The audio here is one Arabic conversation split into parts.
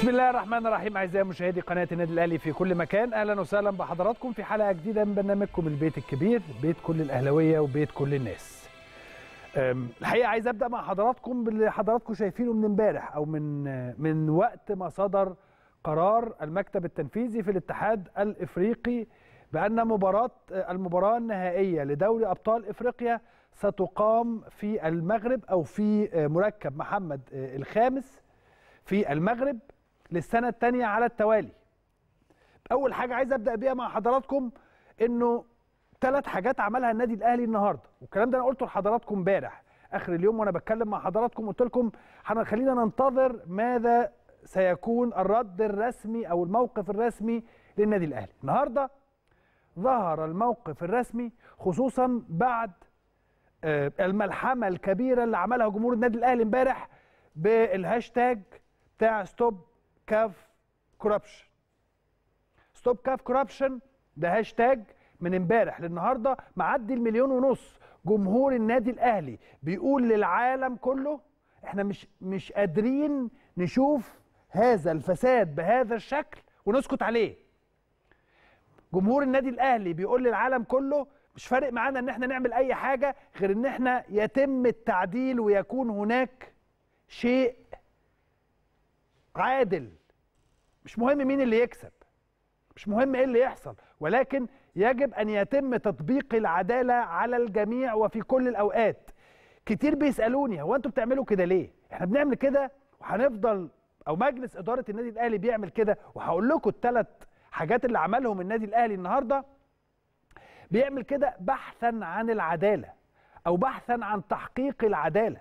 بسم الله الرحمن الرحيم اعزائي مشاهدي قناه النادي الاهلي في كل مكان اهلا وسهلا بحضراتكم في حلقه جديده من برنامجكم البيت الكبير بيت كل الاهلاويه وبيت كل الناس الحقيقه عايز ابدا مع حضراتكم باللي حضراتكم شايفينه من امبارح او من من وقت ما صدر قرار المكتب التنفيذي في الاتحاد الافريقي بان مباراه المباراه النهائيه لدوري ابطال افريقيا ستقام في المغرب او في آه، مركب محمد آه، الخامس في المغرب للسنة الثانية على التوالي أول حاجة عايز أبدأ بيها مع حضراتكم إنه ثلاث حاجات عملها النادي الأهلي النهاردة والكلام ده أنا قلته لحضراتكم امبارح آخر اليوم وأنا بتكلم مع حضراتكم قلت لكم خلينا ننتظر ماذا سيكون الرد الرسمي أو الموقف الرسمي للنادي الأهلي النهاردة ظهر الموقف الرسمي خصوصا بعد آه، الملحمة الكبيرة اللي عملها جمهور النادي الأهلي امبارح بالهاشتاج بتاع ستوب كاف كوربشن ستوب كاف كوربشن ده هاشتاج من امبارح للنهارده معدي المليون ونص جمهور النادي الاهلي بيقول للعالم كله احنا مش مش قادرين نشوف هذا الفساد بهذا الشكل ونسكت عليه جمهور النادي الاهلي بيقول للعالم كله مش فارق معانا ان احنا نعمل اي حاجه غير ان احنا يتم التعديل ويكون هناك شيء عادل مش مهم مين اللي يكسب مش مهم ايه اللي يحصل ولكن يجب ان يتم تطبيق العداله على الجميع وفي كل الاوقات كتير بيسالوني هو انتوا بتعملوا كده ليه احنا بنعمل كده وهنفضل او مجلس اداره النادي الاهلي بيعمل كده وهقول لكم الثلاث حاجات اللي عملهم النادي الاهلي النهارده بيعمل كده بحثا عن العداله او بحثا عن تحقيق العداله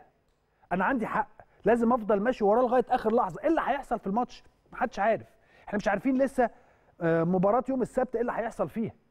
انا عندي حق لازم افضل ماشي وراه لغايه اخر لحظه ايه اللي هيحصل في الماتش محدش عارف احنا مش عارفين لسه آه، مباراه يوم السبت ايه اللي هيحصل فيها